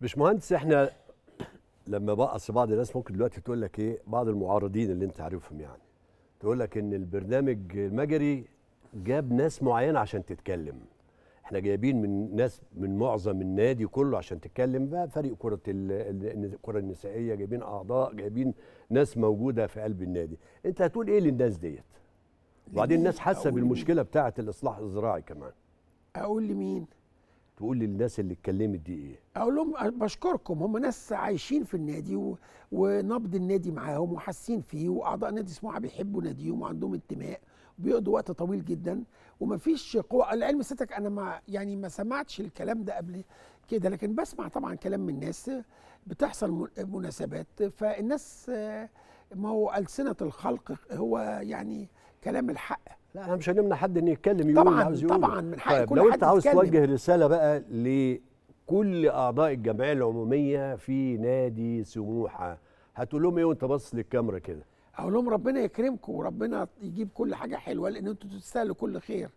باشمهندس احنا لما بقى بعض الناس ممكن دلوقتي تقول لك ايه بعض المعارضين اللي انت عارفهم يعني تقول لك ان البرنامج المجري جاب ناس معينه عشان تتكلم احنا جايبين من ناس من معظم النادي كله عشان تتكلم بقى فريق كره الكره النسائيه جايبين اعضاء جايبين ناس موجوده في قلب النادي انت هتقول ايه للناس ديت وبعدين الناس حاسه بالمشكله بتاعه الاصلاح الزراعي كمان اقول لمين تقول للناس اللي اتكلمت دي ايه؟ اقول لهم بشكركم هم ناس عايشين في النادي و... ونبض النادي معاهم وحاسين فيه واعضاء نادي سموحه بيحبوا ناديهم وعندهم انتماء بيقضوا وقت طويل جدا ومفيش قوه العلم سيادتك انا ما يعني ما سمعتش الكلام ده قبل كده لكن بسمع طبعا كلام من الناس بتحصل مناسبات فالناس آه، ما هو السنه الخلق هو يعني كلام الحق لا احنا مش هنمنع حد انه يتكلم يقول طبعا عاوز يقول طبعا من حق طيب كل لو انت عاوز توجه رساله بقى لكل اعضاء الجمعيه العموميه في نادي سموحه هتقول لهم ايه وانت باصص للكاميرا كده اقول لهم ربنا يكرمكم وربنا يجيب كل حاجه حلوه لان انتوا تستاهلوا كل خير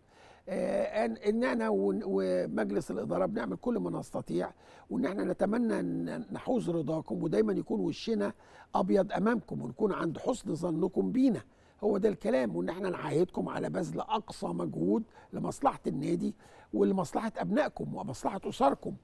آه، ان انا ومجلس الاداره بنعمل كل ما نستطيع وان احنا نتمنى ان نحوز رضاكم ودايما يكون وشنا ابيض امامكم ونكون عند حسن ظنكم بينا هو ده الكلام وان احنا نعاهدكم على بذل اقصى مجهود لمصلحه النادي ولمصلحه ابنائكم ومصلحه اسركم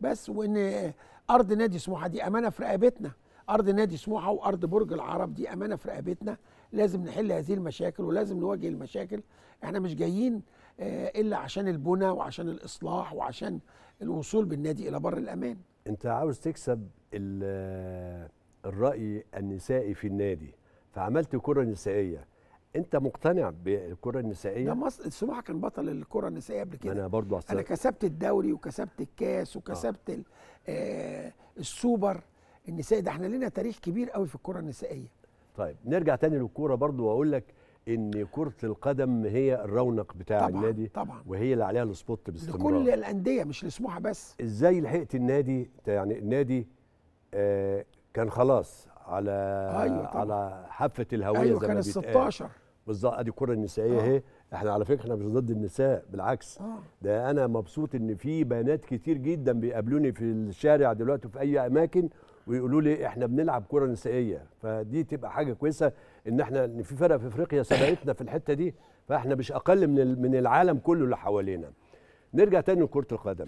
بس وان ارض نادي سموحه دي امانه في رقبتنا ارض نادي سموحه وارض برج العرب دي امانه في رقبتنا لازم نحل هذه المشاكل ولازم نواجه المشاكل احنا مش جايين آه، الا عشان البنى وعشان الاصلاح وعشان الوصول بالنادي الى بر الامان انت عاوز تكسب الراي النسائي في النادي فعملت كره نسائيه انت مقتنع بالكره النسائيه؟ ده مصر السباحه كان بطل الكره النسائيه قبل كده انا برضو أصلاً. انا كسبت الدوري وكسبت الكاس وكسبت آه. السوبر النسائي ده احنا لنا تاريخ كبير قوي في الكره النسائيه طيب نرجع تاني للكوره برضو واقول لك ان كره القدم هي الرونق بتاع طبعًا النادي طبعا وهي اللي عليها السبوت باستمرار لكل الانديه مش لسموحه بس ازاي لحقت النادي يعني النادي آه كان خلاص على أيوة على حافه الهويه أيوة زي ما كان 16 بالظبط ادي الكره النسائيه آه. اهي احنا على فكره احنا مش ضد النساء بالعكس آه. ده انا مبسوط ان في بنات كتير جدا بيقابلوني في الشارع دلوقتي في اي اماكن ويقولوا لي احنا بنلعب كره نسائيه فدي تبقى حاجه كويسه ان احنا ان في فرق في افريقيا سبقتنا في الحته دي فاحنا مش اقل من من العالم كله اللي حوالينا نرجع تاني لكره القدم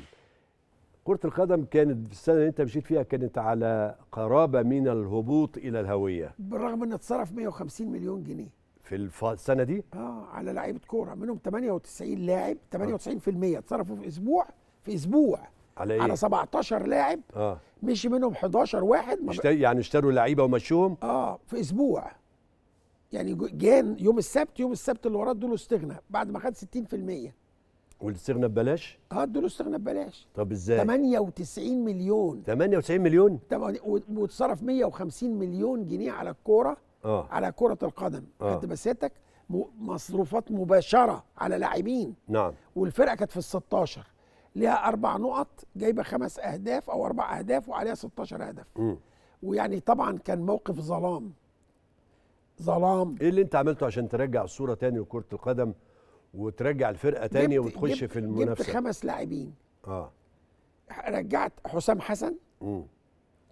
كرة القدم كانت في السنة اللي أنت مشيت فيها كانت على قرابة من الهبوط إلى الهوية بالرغم أن اتصرف 150 مليون جنيه في السنة دي؟ آه على لعيبة كورة منهم 98 لاعب 98% اتصرفوا في أسبوع في أسبوع على إيه؟ على 17 لاعب آه. مشي منهم 11 واحد مب... يعني اشتروا لعيبة ومشوهم؟ آه في أسبوع يعني جان يوم السبت يوم السبت اللي وراه دول استغنى بعد ما خد 60% والاستغنى ببلاش؟ اه ادوا له استغنى ببلاش طب ازاي؟ 98 مليون 98 مليون؟ واتصرف 150 مليون جنيه على الكوره آه. على كرة القدم آه. خدت مصروفات مباشرة على لاعبين نعم والفرقة كانت في ال 16 ليها أربع نقط جايبة خمس أهداف أو أربع أهداف وعليها 16 هدف امم ويعني طبعا كان موقف ظلام ظلام إيه اللي أنت عملته عشان ترجع الصورة تاني لكرة القدم وترجع الفرقه تاني وتخش في المنافسه جبت خمس لاعبين اه رجعت حسام حسن مم.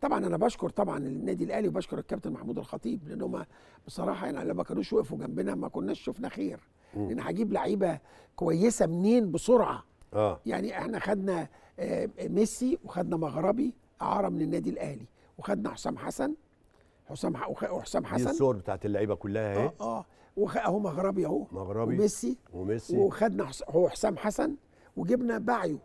طبعا انا بشكر طبعا النادي الاهلي وبشكر الكابتن محمود الخطيب لان هم بصراحه يعني لما كانوش وقفوا جنبنا ما كناش شفنا خير مم. لان هجيب لعيبه كويسه منين بسرعه آه. يعني احنا خدنا آه، ميسي وخدنا مغربي اعاره من النادي الاهلي وخدنا حسام حسن حسام وحسام حسن دي الصور بتاعت اللعيبه كلها آه، اهي اه اه اهو مغربي اهو مغربي وميسي وميسي وخدنا هو حسام حسن وجبنا بعيو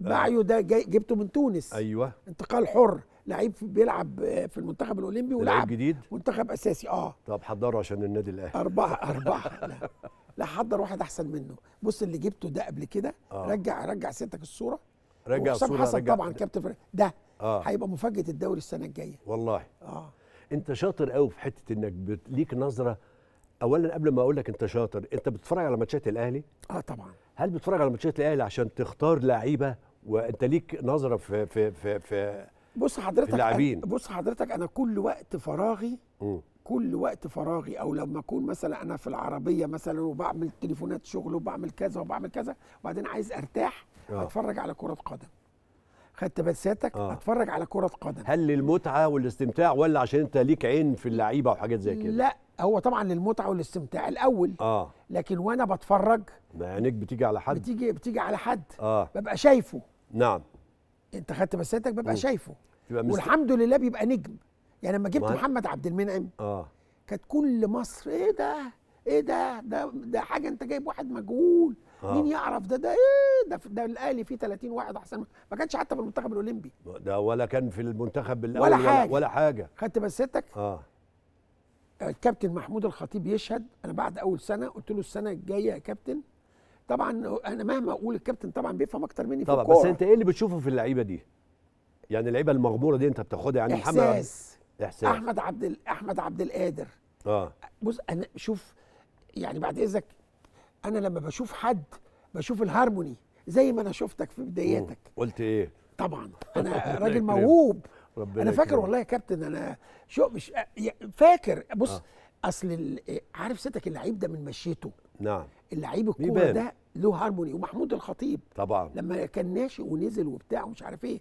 بعيو آه. ده جبته من تونس ايوه انتقال حر لعيب بيلعب في المنتخب الاولمبي ولعب جديد منتخب اساسي اه طب حضره عشان النادي الاهلي اربعه اربعه لا لا حضر واحد احسن منه بص اللي جبته ده قبل كده آه. رجع رجع سيادتك الصوره رجع الصوره حسن رجع طبعا كابتن ده آه. هيبقى مفاجاه الدوري السنه الجايه والله اه انت شاطر قوي في حته انك بت... ليك نظره اولا قبل ما اقول لك انت شاطر انت بتتفرج على ماتشات الاهلي اه طبعا هل بتتفرج على ماتشات الاهلي عشان تختار لعيبه وانت ليك نظره في في في, في بص حضرتك اللاعبين بص حضرتك انا كل وقت فراغي م. كل وقت فراغي او لما اكون مثلا انا في العربيه مثلا وبعمل تليفونات شغل وبعمل كذا وبعمل كذا وبعدين عايز ارتاح أوه. اتفرج على كره قدم خدت بساتك آه. اتفرج على كره قدم هل للمتعه والاستمتاع ولا عشان انت ليك عين في اللعيبه وحاجات زي كده لا هو طبعا للمتعه والاستمتاع الاول اه لكن وانا بتفرج ما عينيك بتيجي على حد بتيجي بتيجي على حد آه. ببقى شايفه نعم انت خدت بساتك ببقى م. شايفه مست... والحمد لله بيبقى نجم يعني لما جبت محمد عبد المنعم اه كانت كل مصر ايه ده ايه ده ده ده حاجه انت جايب واحد مجهول آه. مين يعرف ده ده ايه ده ده الاهلي فيه 30 واحد احسن ما كانش حتى في المنتخب الاولمبي ده ولا كان في المنتخب الاول ولا حاجه ولا حاجه خدت بستك اه الكابتن محمود الخطيب يشهد انا بعد اول سنه قلت له السنه الجايه يا كابتن طبعا انا مهما اقول الكابتن طبعا بيفهم اكتر مني طبعا في الكوره بس انت ايه اللي بتشوفه في اللعيبه دي يعني اللعيبه المغموره دي انت بتاخدها يعني احساس محمد احساس احمد عبد احمد عبد القادر اه بص انا شوف يعني بعد اذنك انا لما بشوف حد بشوف الهارموني زي ما انا شفتك في بداياتك قلت ايه طبعا انا راجل موهوب انا فاكر والله يا كابتن انا شو مش فاكر بص آه. اصل عارف ستك اللعيب ده من مشيته نعم اللعيب الكوره ده له هارموني ومحمود الخطيب طبعا لما كان ناشئ ونزل وبتاع ومش عارف ايه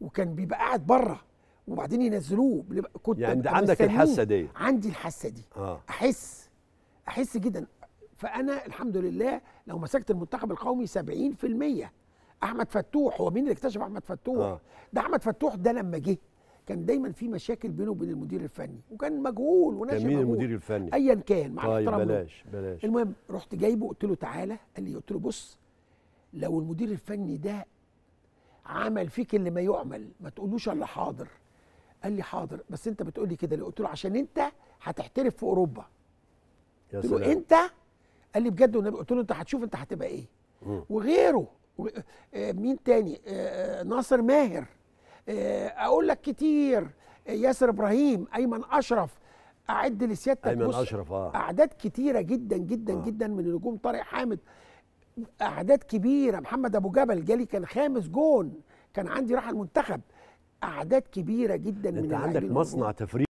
وكان بيبقى قاعد بره وبعدين ينزلوه كنت يعني عندك الحاسه دي عندي الحاسه دي آه. احس احس جدا فانا الحمد لله لو مسكت المنتخب القومي 70% احمد فتوح هو مين اللي اكتشف احمد فتوح آه. ده احمد فتوح ده لما جه كان دايما في مشاكل بينه وبين المدير الفني وكان مجهول وناشئ مين مجهول. المدير الفني ايا كان مع طيب بلاش بلاش المهم رحت جايبه قلت له تعالى قال لي قلت له بص لو المدير الفني ده عمل فيك اللي ما يعمل ما تقولوش الا حاضر قال لي حاضر بس انت بتقول لي كده قلت له عشان انت هتحترف في اوروبا قلت له انت قال لي بجد والنبي قلت له انت هتشوف انت هتبقى ايه وغيره آه، مين تاني آه، آه، ناصر ماهر اقول لك كتير ياسر ابراهيم ايمن اشرف اعد لسيادتك ايمن اشرف اه اعداد كتيره جدا جدا آه. جدا من النجوم طارق حامد اعداد كبيره محمد ابو جبل جالي كان خامس جون كان عندي راح المنتخب اعداد كبيره جدا من انت عندك مصنع تفريغ